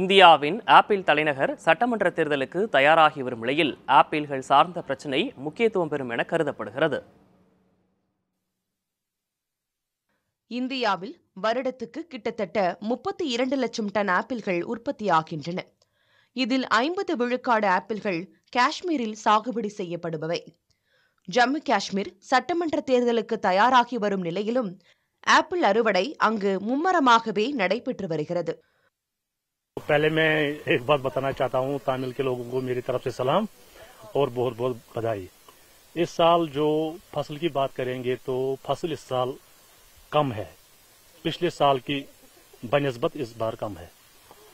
இந்தியாவின் ஆப்பிள் தலைநகர் சட்டமன்ற தேர்தலுக்கு தயாராகி வரும் நிலையில் ஆப்பிள்கள் சார்ந்த பிரச்சினை முக்கியத்துவம் பெறும் என கருதப்படுகிறது இந்தியாவில் வருடத்துக்கு கிட்டத்தட்ட முப்பத்தி இரண்டு லட்சம் டன் ஆப்பிள்கள் உற்பத்தியாகின்றன இதில் ஐம்பது விழுக்காடு ஆப்பிள்கள் காஷ்மீரில் சாகுபடி செய்யப்படுபவை ஜம்மு காஷ்மீர் சட்டமன்ற தேர்தலுக்கு தயாராகி வரும் நிலையிலும் ஆப்பிள் அறுவடை அங்கு மும்மரமாகவே நடைபெற்று வருகிறது पहले मैं एक बात बताना चाहता हूँ तमिल के लोगों को मेरी तरफ से सलाम और बहुत बहुत बधाई इस साल जो फसल की बात करेंगे तो फसल इस साल कम है पिछले साल की बनस्बत इस बार कम है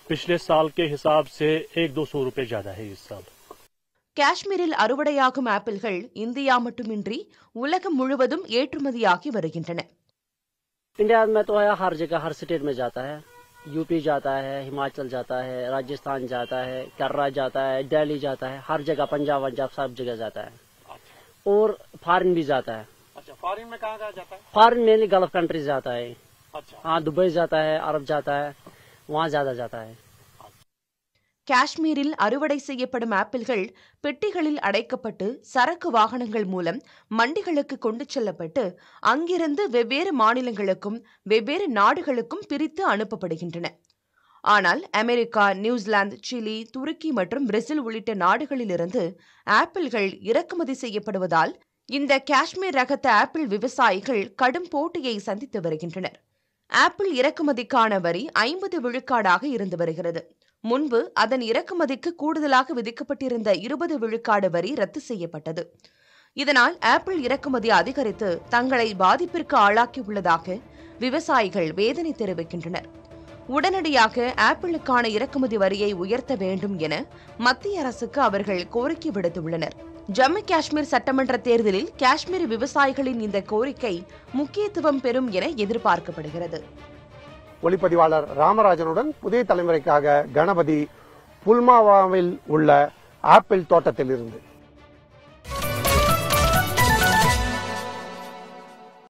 पिछले साल के हिसाब से एक दो सौ रुपये ज़्यादा है इस साल काश्मीर அறுவடையாகும் ஆப்பிள்கள் இந்தியா மட்டுமின்றி உலகம் முழுவதும் इंडिया में तो है हर जगह हर स्टेट में जाता है यूपी जाता है हिमाचल जाता है राजस्थान जाता है कर्रा जाता है दिल्ली जाता है हर जगह पंजाब पंजाब सब जगह जाता है अच्छा। और फॉरन भी जाता है अच्छा फॉरन में कहाँ जाता है फॉरन मेनली गल्फ कंट्री जाता है अच्छा हाँ दुबई जाता है अरब जाता है वहाँ ज्यादा जाता है காஷ்மீரில் அறுவடை செய்யப்படும் ஆப்பிள்கள் பெட்டிகளில் அடைக்கப்பட்டு சரக்கு வாகனங்கள் மூலம் மண்டிகளுக்கு கொண்டு செல்லப்பட்டு அங்கிருந்து வெவ்வேறு மாநிலங்களுக்கும் வெவ்வேறு நாடுகளுக்கும் பிரித்து அனுப்பப்படுகின்றன ஆனால் அமெரிக்கா நியூசிலாந்து சிலி துருக்கி மற்றும் பிரேசில் உள்ளிட்ட நாடுகளிலிருந்து ஆப்பிள்கள் இறக்குமதி செய்யப்படுவதால் இந்த காஷ்மீர் ரகத்த ஆப்பிள் விவசாயிகள் கடும் போட்டியை சந்தித்து வருகின்றனர் ஆப்பிள் இறக்குமதிக்கான வரி ஐம்பது விழுக்காடாக இருந்து வருகிறது முன்பு அதன் இறக்குமதிக்கு கூடுதலாக விதிக்கப்பட்டிருந்த இருபது விழுக்காடு வரி ரத்து செய்யப்பட்டது இதனால் ஆப்பிள் இறக்குமதி அதிகரித்து தங்களை பாதிப்பிற்கு ஆளாக்கியுள்ளதாக விவசாயிகள் வேதனை தெரிவிக்கின்றனர் உடனடியாக ஆப்பிளுக்கான இறக்குமதி வரியை உயர்த்த வேண்டும் என மத்திய அரசுக்கு அவர்கள் கோரிக்கை விடுத்துள்ளனர் ஜம்மு காஷ்மீர் சட்டமன்ற தேர்தலில் காஷ்மீர் விவசாயிகளின் இந்த கோரிக்கை முக்கியத்துவம் பெறும் என எதிர்பார்க்கப்படுகிறது ஒளிப்பதிவாளர் ராமராஜனுடன் புதிய தலைமுறைக்காக கணபதி புல்மாவாவில் உள்ள ஆப்பிள் தோட்டத்தில் இருந்து